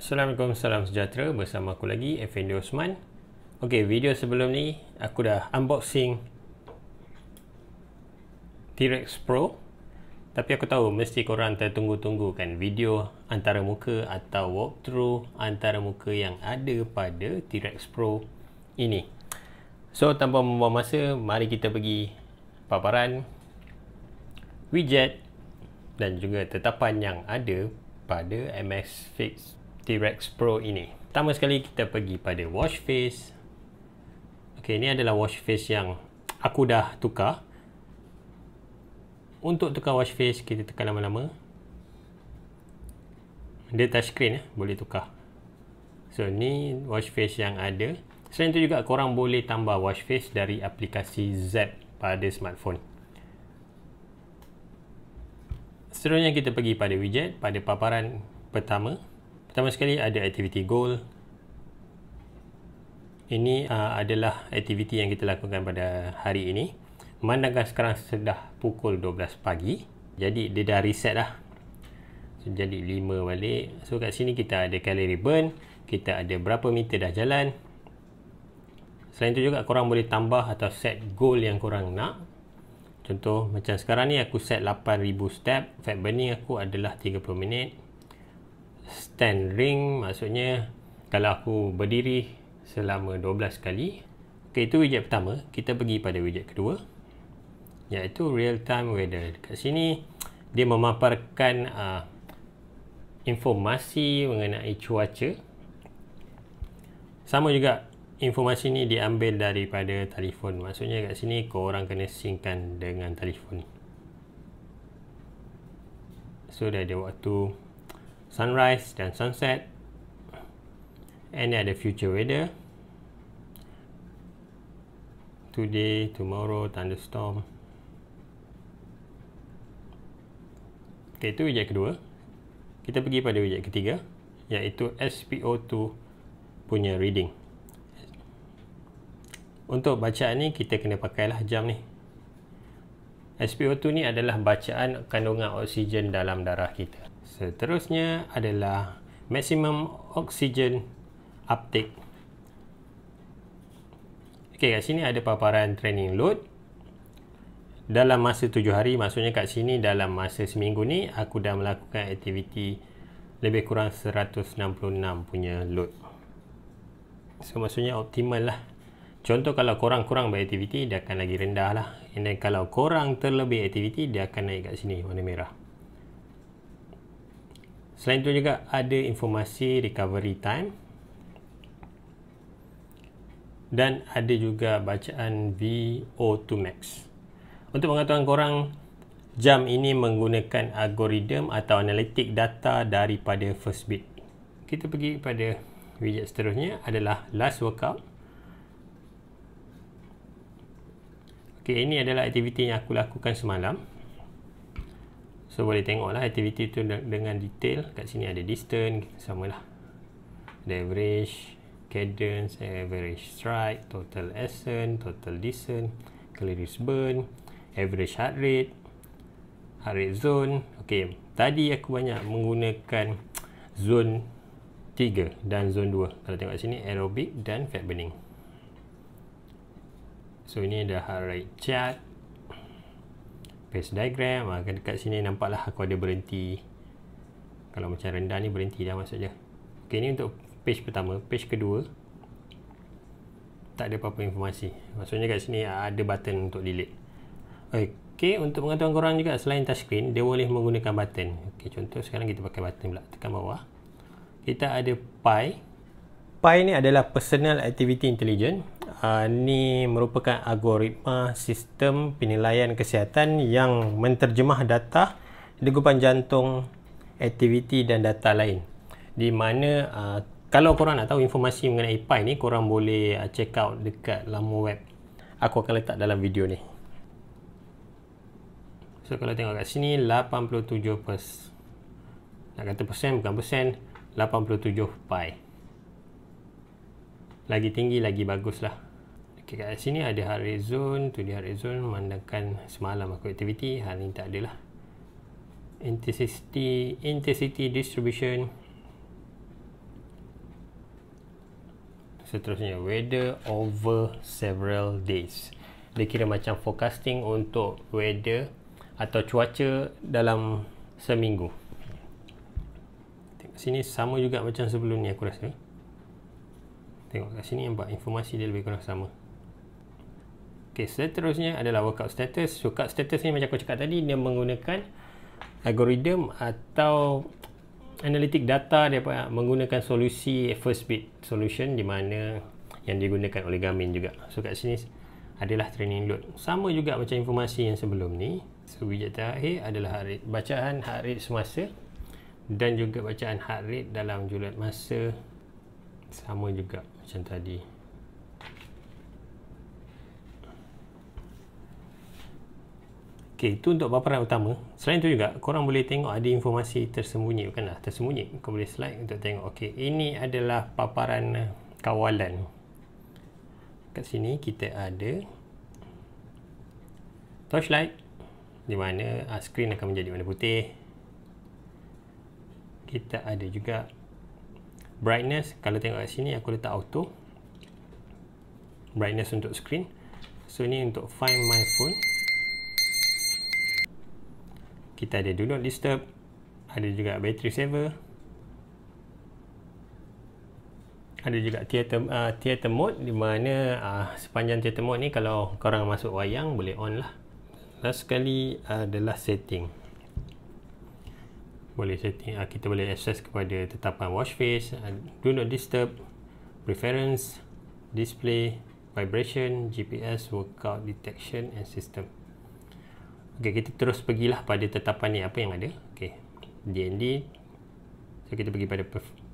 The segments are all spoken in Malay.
Assalamualaikum, salam sejahtera bersama aku lagi Effendi Osman. Okey, video sebelum ni aku dah unboxing T-Rex Pro. Tapi aku tahu mesti korang tertunggu-tunggu kan video antara muka atau walkthrough antara muka yang ada pada T-Rex Pro ini. So, tanpa membuang masa, mari kita pergi paparan widget dan juga tetapan yang ada pada MS Fix T-Rex Pro ini. Pertama sekali kita pergi pada wash face. Okey, ini adalah wash face yang aku dah tukar. Untuk tukar wash face kita tekan lama-lama. Dia touch screen eh, boleh tukar. So ni wash face yang ada. Selain tu juga korang boleh tambah wash face dari aplikasi Zap pada smartphone. Seterusnya kita pergi pada widget pada paparan pertama. Pertama sekali ada activity goal. Ini uh, adalah aktiviti yang kita lakukan pada hari ini. Memandangkan sekarang sudah pukul 12 pagi. Jadi dia dah reset dah. So, jadi 5 balik. So kat sini kita ada calorie burn. Kita ada berapa meter dah jalan. Selain itu juga korang boleh tambah atau set goal yang korang nak. Contoh macam sekarang ni aku set 8000 step. Fat burning aku adalah 30 minit stand ring maksudnya kalau aku berdiri selama 12 kali ok itu widget pertama kita pergi pada widget kedua iaitu real time weather kat sini dia memaparkan uh, informasi mengenai cuaca sama juga informasi ni diambil daripada telefon maksudnya kat sini kau orang kena singkan dengan telefon so dah ada waktu sunrise dan sunset and other future weather today tomorrow thunderstorm ok itu widget kedua kita pergi pada widget ketiga iaitu SPO2 punya reading untuk bacaan ni kita kena pakailah jam ni SPO2 ni adalah bacaan kandungan oksigen dalam darah kita Seterusnya adalah maximum oxygen uptake. Okey, kat sini ada paparan training load. Dalam masa 7 hari, maksudnya kat sini dalam masa seminggu ni aku dah melakukan aktiviti lebih kurang 166 punya load. So, maksudnya optimal lah. Contoh kalau korang kurang beraktiviti, dia akan lagi rendah lah. And then kalau korang terlebih aktiviti, dia akan naik kat sini, warna merah. Selain itu juga ada informasi recovery time dan ada juga bacaan VO2 max. Untuk pengetahuan korang, jam ini menggunakan algoritma atau analitik data daripada first beat. Kita pergi pada widget seterusnya adalah last workout. Okey, ini adalah aktiviti yang aku lakukan semalam. So boleh tengoklah aktiviti tu dengan detail. Kat sini ada distance, sama lah. Leverage, cadence, average strike, total ascent, total descent, calories burn, average heart rate, heart rate zone. Okay, tadi aku banyak menggunakan zone 3 dan zone 2. Kalau tengok kat sini, aerobic dan fat burning. So ini ada heart rate chart paste diagram ha, dekat sini nampaklah aku ada berhenti kalau macam rendah ni berhenti dah maksudnya ok ni untuk page pertama page kedua tak ada apa-apa informasi maksudnya kat sini ada button untuk delete ok untuk pengetahuan korang juga selain touchscreen dia boleh menggunakan button ok contoh sekarang kita pakai button pula tekan bawah kita ada pie pie ni adalah personal activity intelligence ini ah, merupakan algoritma sistem penilaian kesihatan yang menterjemah data degupan jantung, aktiviti dan data lain. Di mana uh, kalau korang nak tahu informasi mengenai PI ni, korang boleh uh, check out dekat laman web. Aku akan letak dalam video ni. So kalau tengok kat sini 87 pers. Nak kata persen bukan persen, 87 pi lagi tinggi lagi bagus lah okay, kat sini ada heart rate zone tu dia heart rate zone memandangkan semalam aku aktiviti hari ni tak ada lah intensity intensity distribution seterusnya weather over several days dia kira macam forecasting untuk weather atau cuaca dalam seminggu Tengok sini sama juga macam sebelum ni aku rasa Tengok kat sini nampak informasi dia lebih kurang sama. Okey, seterusnya adalah workout status. Workout status ni macam aku cakap tadi dia menggunakan algoritma atau analitik data dia menggunakan solusi first bit solution di mana yang digunakan oleh Garmin juga. So kat sini adalah training load. Sama juga macam informasi yang sebelum ni. So widget terakhir adalah heart rate. bacaan heart rate semasa dan juga bacaan heart rate dalam julat masa sama juga macam tadi ok itu untuk paparan utama selain itu juga korang boleh tengok ada informasi tersembunyi bukanlah tersembunyi kau boleh slide untuk tengok ok ini adalah paparan eh, kawalan kat sini kita ada torchlight di mana uh, screen akan menjadi warna putih kita ada juga brightness kalau tengok kat sini aku letak auto brightness untuk screen so ni untuk find my phone kita ada do not disturb ada juga battery saver ada juga theater, uh, theater mode di mana uh, sepanjang theater mode ni kalau korang masuk wayang boleh on lah last sekali adalah uh, setting boleh setting uh, eh, kita boleh access kepada tetapan watch face uh, do not disturb preference display vibration GPS workout detection and system Okey kita terus pergilah pada tetapan ni apa yang ada okey DND so kita pergi pada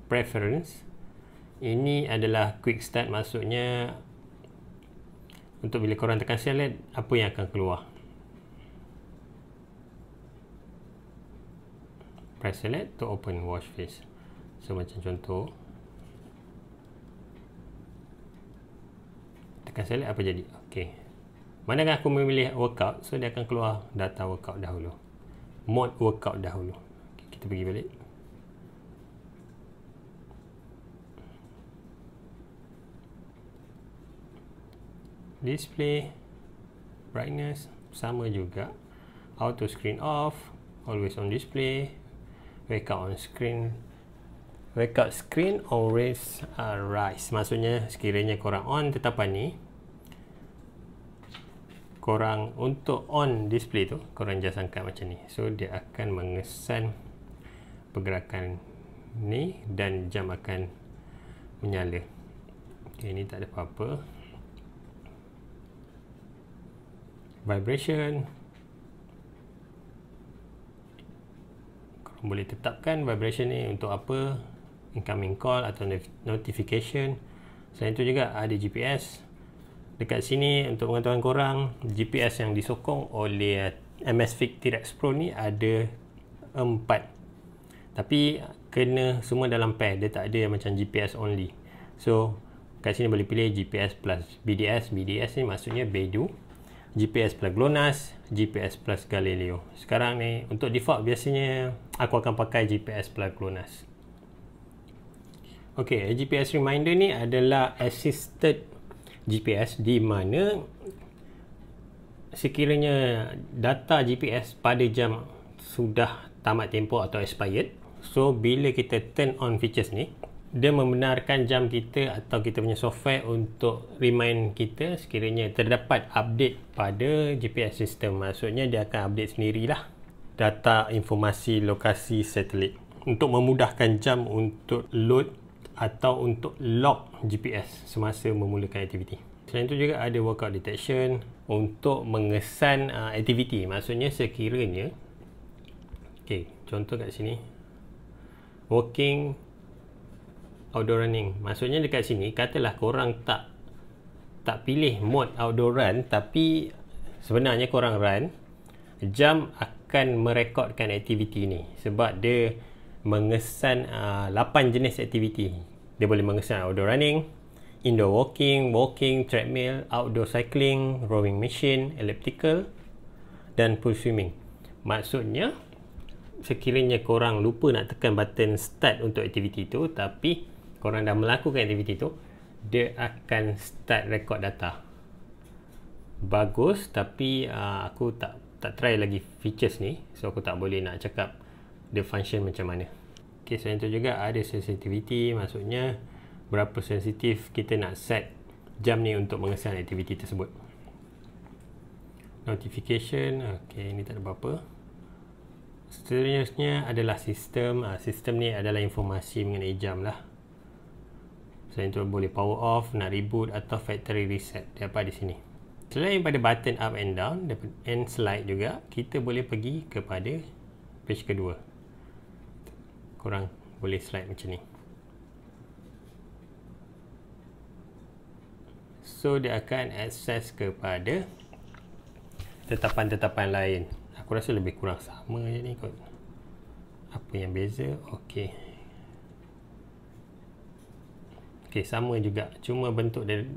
preference ini adalah quick start maksudnya untuk bila korang tekan select apa yang akan keluar press select to open wash face so macam contoh tekan select apa jadi ok mana aku memilih workout so dia akan keluar data workout dahulu mode workout dahulu okay, kita pergi balik display brightness sama juga auto screen off always on display wake up on screen wake up screen always uh, rise maksudnya sekiranya korang on tetapan ni korang untuk on display tu korang just angkat macam ni so dia akan mengesan pergerakan ni dan jam akan menyala ok ni tak ada apa-apa vibration boleh tetapkan vibration ni untuk apa incoming call atau notification selain tu juga ada GPS dekat sini untuk pengetahuan korang GPS yang disokong oleh eh, MSFIC T-Rex Pro ni ada 4 tapi kena semua dalam pair dia tak ada macam GPS only so kat sini boleh pilih GPS plus BDS BDS ni maksudnya Beidou GPS plus GLONASS GPS plus Galileo sekarang ni untuk default biasanya aku akan pakai GPS plus GLONASS ok GPS reminder ni adalah assisted GPS di mana sekiranya data GPS pada jam sudah tamat tempoh atau expired so bila kita turn on features ni dia membenarkan jam kita atau kita punya software untuk remind kita sekiranya terdapat update pada GPS sistem, maksudnya dia akan update sendirilah data informasi lokasi satelit untuk memudahkan jam untuk load atau untuk lock GPS semasa memulakan aktiviti. Selain itu juga ada workout detection untuk mengesan uh, aktiviti. Maksudnya sekiranya okey, contoh kat sini walking outdoor running. Maksudnya dekat sini katalah korang tak tak pilih mode outdoor run tapi sebenarnya korang run jam akan merekodkan aktiviti ni sebab dia mengesan uh, 8 jenis aktiviti dia boleh mengesan outdoor running indoor walking walking treadmill outdoor cycling rowing machine elliptical dan pool swimming maksudnya sekiranya korang lupa nak tekan button start untuk aktiviti tu tapi korang dah melakukan aktiviti tu dia akan start record data bagus tapi uh, aku tak tak try lagi features ni so aku tak boleh nak cakap the function macam mana ok selain tu juga ada sensitivity maksudnya berapa sensitif kita nak set jam ni untuk mengesan aktiviti tersebut notification ok ni tak ada apa-apa seterusnya adalah sistem ah, sistem ni adalah informasi mengenai jam lah selain tu boleh power off nak reboot atau factory reset dia apa di sini Selain pada button up and down and slide juga, kita boleh pergi kepada page kedua. Korang boleh slide macam ni. So, dia akan access kepada tetapan-tetapan lain. Aku rasa lebih kurang sama je ni kot. Apa yang beza? Okey. Okey, sama juga. Cuma bentuk dia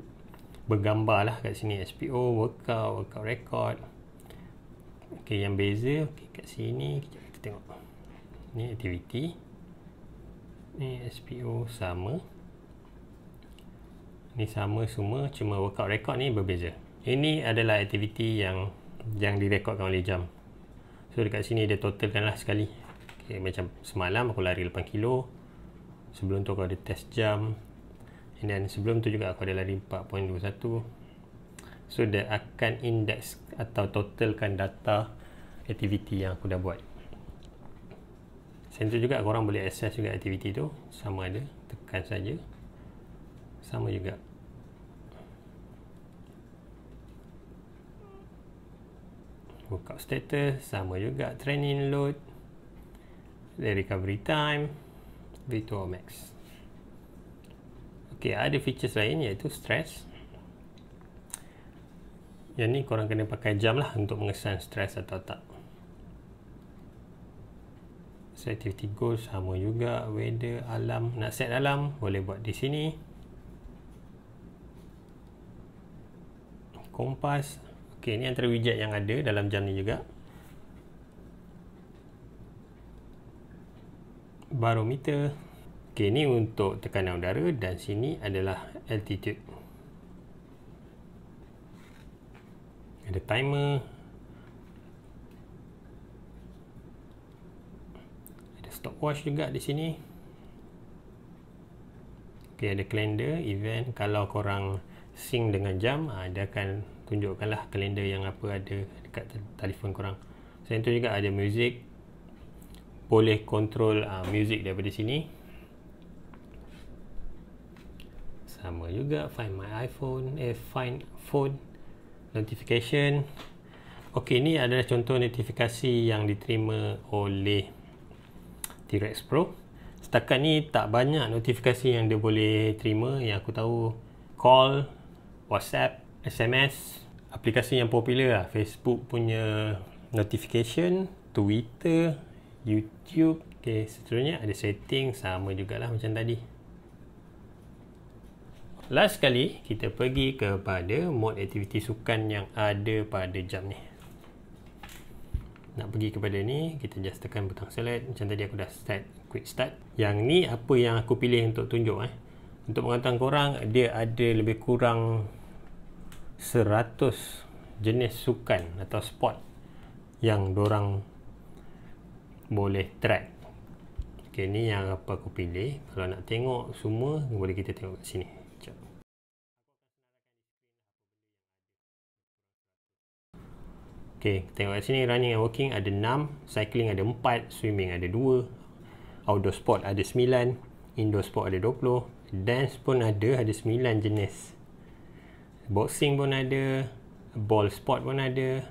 bergambar lah kat sini SPO, workout, workout record ok yang beza okay, kat sini, kejap kita tengok ni activity ni SPO sama ni sama semua, cuma workout record ni berbeza, ini adalah activity yang yang direkodkan oleh jam so dekat sini dia totalkan lah sekali, okay, macam semalam aku lari 8 kilo sebelum tu aku ada test jam and then sebelum tu juga aku ada lari 4.21 so dia akan index atau totalkan data aktiviti yang aku dah buat tu juga korang boleh access juga aktiviti tu sama ada tekan saja sama juga workout status sama juga training load the recovery time V2 max Okey, ada features lain iaitu stress. Yang ni korang kena pakai jam lah untuk mengesan stress atau tak. So, activity goal sama juga. Weather, alam, nak set alam boleh buat di sini. Kompas. Okey, ni antara widget yang ada dalam jam ni juga. Barometer. Barometer. Okey, ni untuk tekanan udara dan sini adalah altitude. Ada timer. Ada stopwatch juga di sini. Okey, ada calendar, event. Kalau korang sync dengan jam, ah, dia akan tunjukkanlah kalender yang apa ada dekat telefon korang. Selain tu juga ada music. Boleh control uh, music daripada sini. sama juga find my iPhone eh find phone notification ok ni adalah contoh notifikasi yang diterima oleh T-Rex Pro setakat ni tak banyak notifikasi yang dia boleh terima yang aku tahu call whatsapp sms aplikasi yang popular lah facebook punya notification twitter youtube ok seterusnya ada setting sama jugalah macam tadi last kali kita pergi kepada mode aktiviti sukan yang ada pada jam ni nak pergi kepada ni kita just tekan butang select macam tadi aku dah start quick start yang ni apa yang aku pilih untuk tunjuk eh untuk pengantar korang dia ada lebih kurang 100 jenis sukan atau sport yang dorang boleh track ok ni yang apa aku pilih kalau nak tengok semua boleh kita tengok kat sini Okay, tengok kat sini running and walking ada 6, cycling ada 4, swimming ada 2, outdoor sport ada 9, indoor sport ada 20, dance pun ada, ada 9 jenis. Boxing pun ada, ball sport pun ada,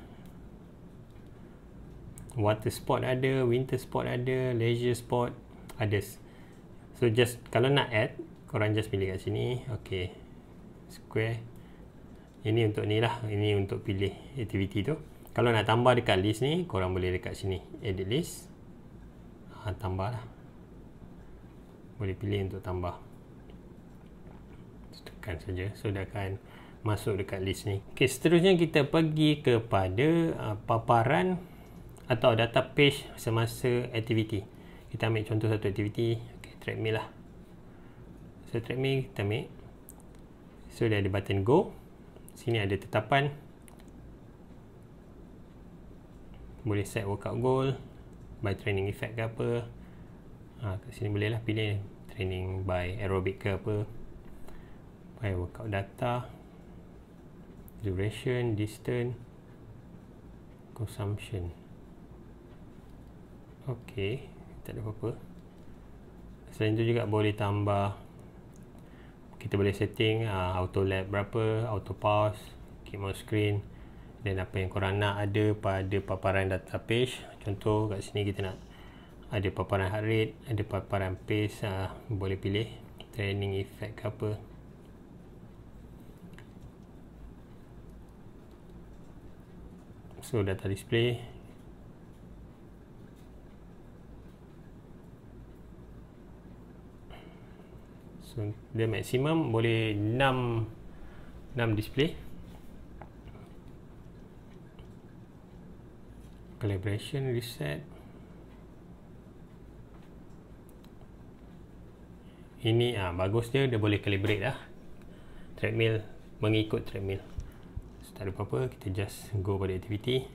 water sport ada, winter sport ada, leisure sport ada. So just kalau nak add, korang just pilih kat sini. Okay, square. Ini untuk ni lah, ini untuk pilih aktiviti tu kalau nak tambah dekat list ni korang boleh dekat sini edit list ha, tambah lah boleh pilih untuk tambah tekan saja so dia akan masuk dekat list ni Okay, seterusnya kita pergi kepada uh, paparan atau data page semasa aktiviti kita ambil contoh satu aktiviti ok treadmill lah so treadmill kita ambil so dia ada button go sini ada tetapan boleh set workout goal by training effect ke apa ha, kat sini boleh lah pilih training by aerobic ke apa by workout data duration, distance consumption ok tak ada apa-apa selain tu juga boleh tambah kita boleh setting uh, auto lap berapa auto pause keep on screen dan apa yang korang nak ada pada paparan data page contoh kat sini kita nak ada paparan heart rate, ada paparan pace aa, ah, boleh pilih training effect ke apa so data display so dia maksimum boleh 6 6 display calibration reset ini ah bagus dia dia boleh calibrate lah treadmill mengikut treadmill so, tak ada apa-apa kita just go pada activity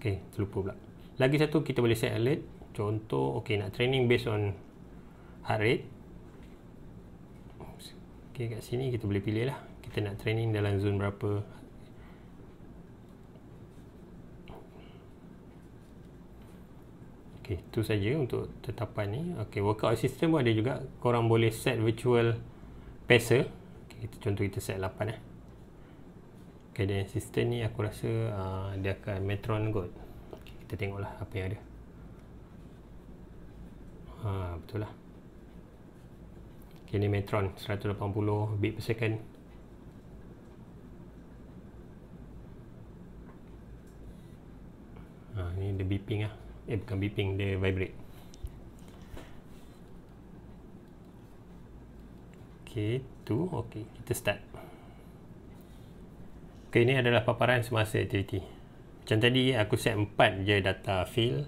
ok terlupa pula lagi satu kita boleh set alert contoh ok nak training based on heart rate ok kat sini kita boleh pilih lah kita nak training dalam zone berapa Okey, tu saja untuk tetapan ni. Okey, workout system pun ada juga. Korang boleh set virtual pace. Okay, kita contoh kita set 8 eh. Okey, dan sistem ni aku rasa uh, dia akan metron kot. Okay, kita tengoklah apa yang ada. Ha, betul lah. Okey, ni metron 180 beat per second. Ha, ni dia beeping lah eh bukan beeping dia vibrate ok tu ok kita start ok ini adalah paparan semasa aktiviti macam tadi aku set 4 je data fill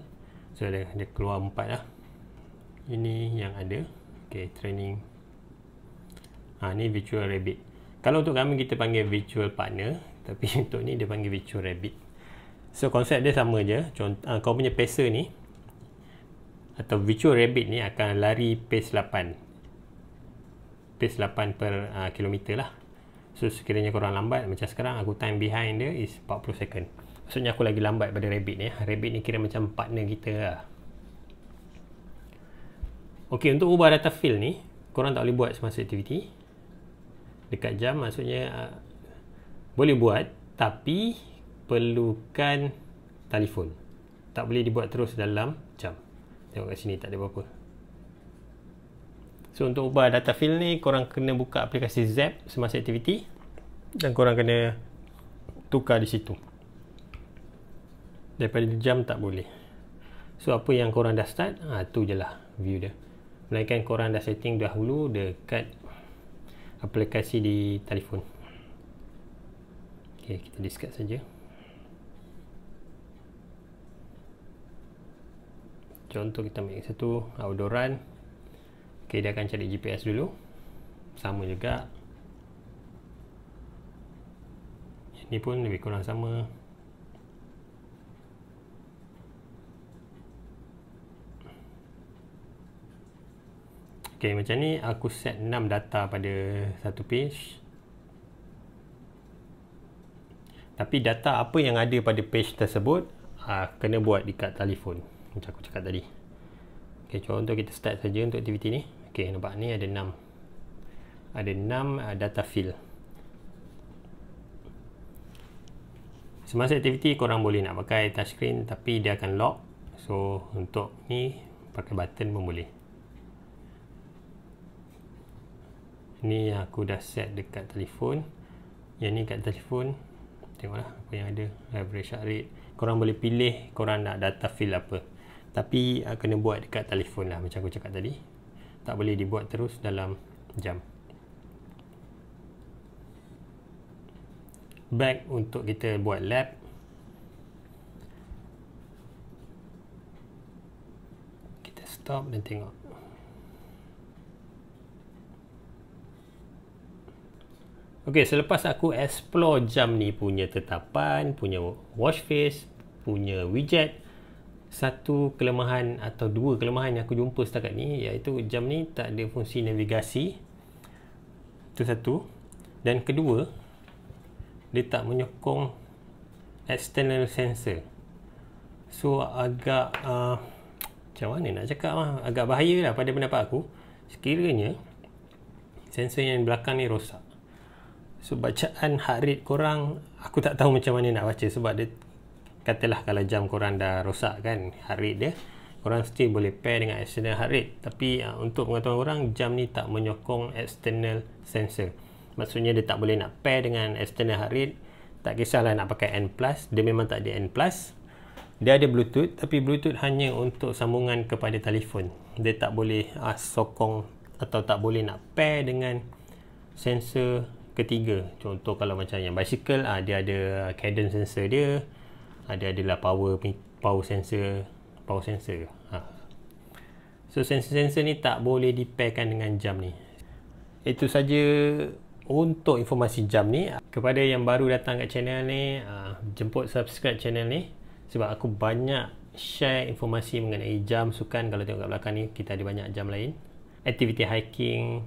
so dia, dia keluar 4 lah ini yang ada ok training Ah, ha, ni virtual rabbit kalau untuk kami kita panggil virtual partner tapi untuk ni dia panggil virtual rabbit So konsep dia sama je. Contoh, ah, kau punya pacer ni atau virtual rabbit ni akan lari pace 8. Pace 8 per uh, kilometer lah. So sekiranya korang lambat macam sekarang aku time behind dia is 40 second. Maksudnya aku lagi lambat pada rabbit ni. Rabbit ni kira macam partner kita lah. Okay, untuk ubah data field ni, korang tak boleh buat semasa aktiviti. Dekat jam maksudnya uh, boleh buat tapi perlukan telefon. Tak boleh dibuat terus dalam jam. Tengok kat sini tak ada apa-apa. So untuk ubah data fill ni korang kena buka aplikasi Zap semasa aktiviti dan korang kena tukar di situ. Daripada jam tak boleh. So apa yang korang dah start, ha, tu je lah view dia. Melainkan korang dah setting dahulu dekat aplikasi di telefon. Okay, kita discuss saja. contoh kita ambil satu outdoor run ok dia akan cari GPS dulu sama juga ini pun lebih kurang sama ok macam ni aku set 6 data pada satu page tapi data apa yang ada pada page tersebut uh, kena buat dekat telefon macam aku cakap tadi okay, contoh kita start saja untuk aktiviti ni Okay, nampak ni ada 6 ada 6 uh, data field semasa aktiviti korang boleh nak pakai touchscreen tapi dia akan lock so untuk ni pakai button pun boleh ni aku dah set dekat telefon yang ni kat telefon tengoklah apa yang ada average rate korang boleh pilih korang nak data fill apa tapi uh, kena buat dekat telefon lah macam aku cakap tadi tak boleh dibuat terus dalam jam bag untuk kita buat lab kita stop dan tengok ok selepas aku explore jam ni punya tetapan punya watch face punya widget satu kelemahan atau dua kelemahan yang aku jumpa setakat ni iaitu jam ni tak ada fungsi navigasi itu satu dan kedua dia tak menyokong external sensor so agak uh, macam mana nak cakap lah agak bahaya lah pada pendapat aku sekiranya sensor yang belakang ni rosak so bacaan heart rate korang aku tak tahu macam mana nak baca sebab dia katalah kalau jam korang dah rosak kan heart rate dia korang still boleh pair dengan external heart rate tapi uh, untuk pengetahuan orang jam ni tak menyokong external sensor maksudnya dia tak boleh nak pair dengan external heart rate tak kisahlah nak pakai N plus dia memang tak ada N plus dia ada bluetooth tapi bluetooth hanya untuk sambungan kepada telefon dia tak boleh uh, sokong atau tak boleh nak pair dengan sensor ketiga contoh kalau macam yang bicycle uh, dia ada ah, cadence sensor dia ada adalah power power sensor power sensor ha. so sensor-sensor ni tak boleh dipairkan dengan jam ni itu saja untuk informasi jam ni kepada yang baru datang kat channel ni ha, jemput subscribe channel ni sebab aku banyak share informasi mengenai jam sukan kalau tengok kat belakang ni kita ada banyak jam lain aktiviti hiking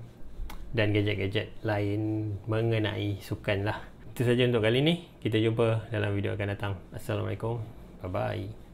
dan gadget-gadget lain mengenai sukan lah itu sahaja untuk kali ini. Kita jumpa dalam video akan datang. Assalamualaikum. Bye-bye.